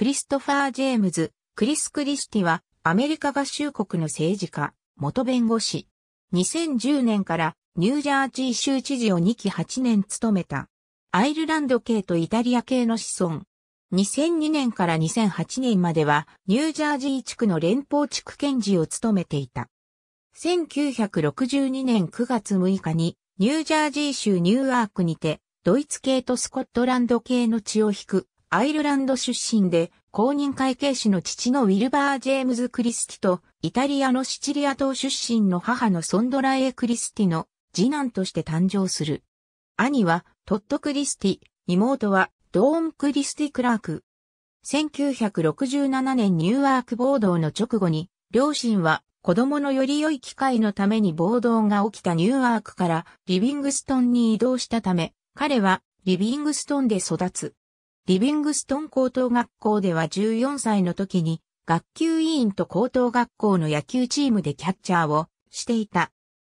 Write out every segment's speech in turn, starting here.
クリストファー・ジェームズ、クリス・クリスティは、アメリカ合衆国の政治家、元弁護士。2010年からニュージャージー州知事を2期8年務めた。アイルランド系とイタリア系の子孫。2002年から2008年まではニュージャージー地区の連邦地区検事を務めていた。1962年9月6日にニュージャージー州ニューアークにてドイツ系とスコットランド系の血を引くアイルランド出身で公認会計士の父のウィルバー・ジェームズ・クリスティと、イタリアのシチリア島出身の母のソンドラ・エ・クリスティの次男として誕生する。兄はトット・クリスティ、妹はドーン・クリスティ・クラーク。1967年ニューアーク暴動の直後に、両親は子供のより良い機会のために暴動が起きたニューアークからリビングストンに移動したため、彼はリビングストンで育つ。リビングストン高等学校では14歳の時に学級委員と高等学校の野球チームでキャッチャーをしていた。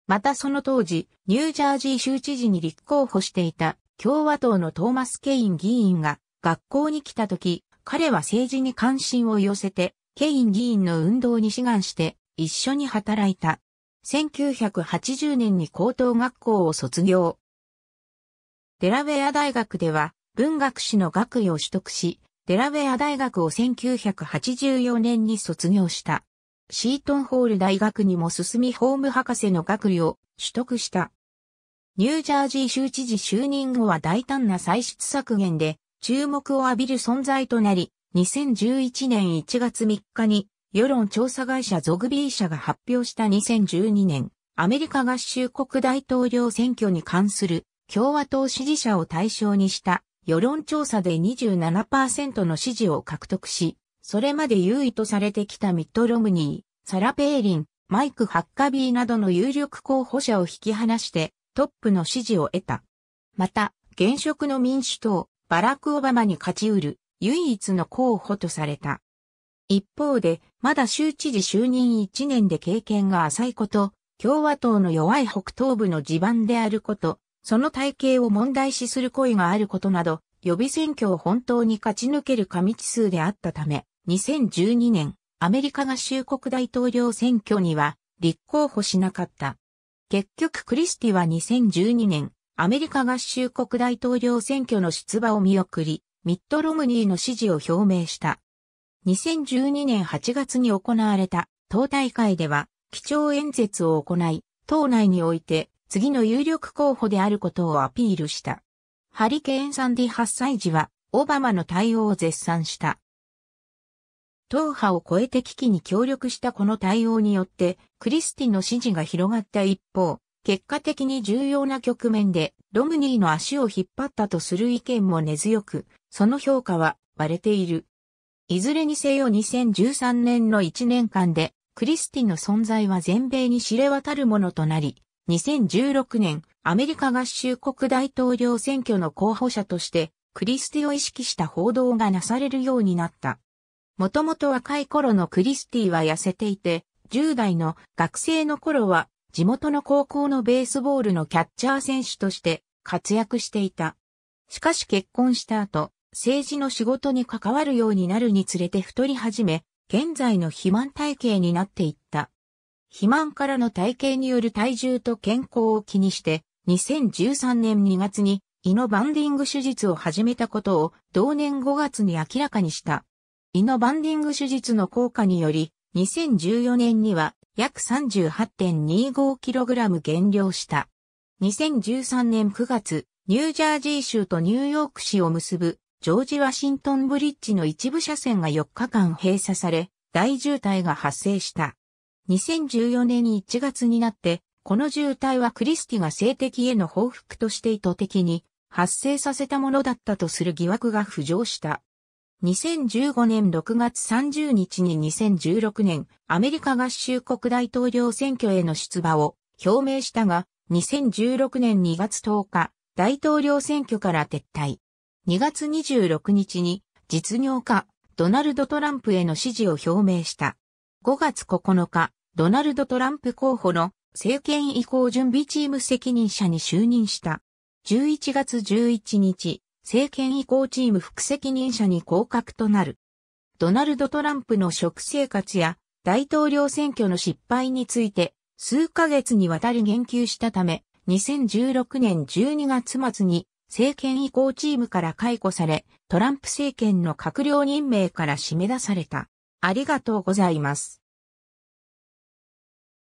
またその当時、ニュージャージー州知事に立候補していた共和党のトーマス・ケイン議員が学校に来た時、彼は政治に関心を寄せて、ケイン議員の運動に志願して一緒に働いた。1980年に高等学校を卒業。デラウェア大学では文学士の学位を取得し、デラウェア大学を1984年に卒業した。シートンホール大学にも進みホーム博士の学位を取得した。ニュージャージー州知事就任後は大胆な歳出削減で注目を浴びる存在となり、2011年1月3日に世論調査会社ゾグビー社が発表した2012年、アメリカ合衆国大統領選挙に関する共和党支持者を対象にした世論調査で27%の支持を獲得し、それまで優位とされてきたミッド・ロムニー、サラ・ペーリン、マイク・ハッカビーなどの有力候補者を引き離してトップの支持を得た。また、現職の民主党、バラク・オバマに勝ち得る唯一の候補とされた。一方で、まだ州知事就任1年で経験が浅いこと、共和党の弱い北東部の地盤であること、その体系を問題視する声があることなど、予備選挙を本当に勝ち抜ける過密数であったため、2012年、アメリカ合衆国大統領選挙には立候補しなかった。結局クリスティは2012年、アメリカ合衆国大統領選挙の出馬を見送り、ミッド・ロムニーの支持を表明した。2012年8月に行われた党大会では、基調演説を行い、党内において次の有力候補であることをアピールした。ハリケーン・サンディ発災時は、オバマの対応を絶賛した。党派を超えて危機に協力したこの対応によって、クリスティの支持が広がった一方、結果的に重要な局面で、ロムニーの足を引っ張ったとする意見も根強く、その評価は割れている。いずれにせよ2013年の1年間で、クリスティの存在は全米に知れ渡るものとなり、2016年、アメリカ合衆国大統領選挙の候補者として、クリスティを意識した報道がなされるようになった。もともと若い頃のクリスティは痩せていて、10代の学生の頃は地元の高校のベースボールのキャッチャー選手として活躍していた。しかし結婚した後、政治の仕事に関わるようになるにつれて太り始め、現在の肥満体型になっていった。肥満からの体型による体重と健康を気にして、2013年2月に胃のバンディング手術を始めたことを同年5月に明らかにした。胃のバンディング手術の効果により、2014年には約 38.25kg 減量した。2013年9月、ニュージャージー州とニューヨーク市を結ぶジョージ・ワシントンブリッジの一部車線が4日間閉鎖され、大渋滞が発生した。2014年1月になって、この渋滞はクリスティが性的への報復として意図的に発生させたものだったとする疑惑が浮上した。2015年6月30日に2016年アメリカ合衆国大統領選挙への出馬を表明したが、2016年2月10日、大統領選挙から撤退。2月26日に実業家ドナルド・トランプへの支持を表明した。5月9日、ドナルド・トランプ候補の政権移行準備チーム責任者に就任した。11月11日、政権移行チーム副責任者に降格となる。ドナルド・トランプの食生活や大統領選挙の失敗について数ヶ月にわたり言及したため、2016年12月末に政権移行チームから解雇され、トランプ政権の閣僚任命から締め出された。ありがとうございます。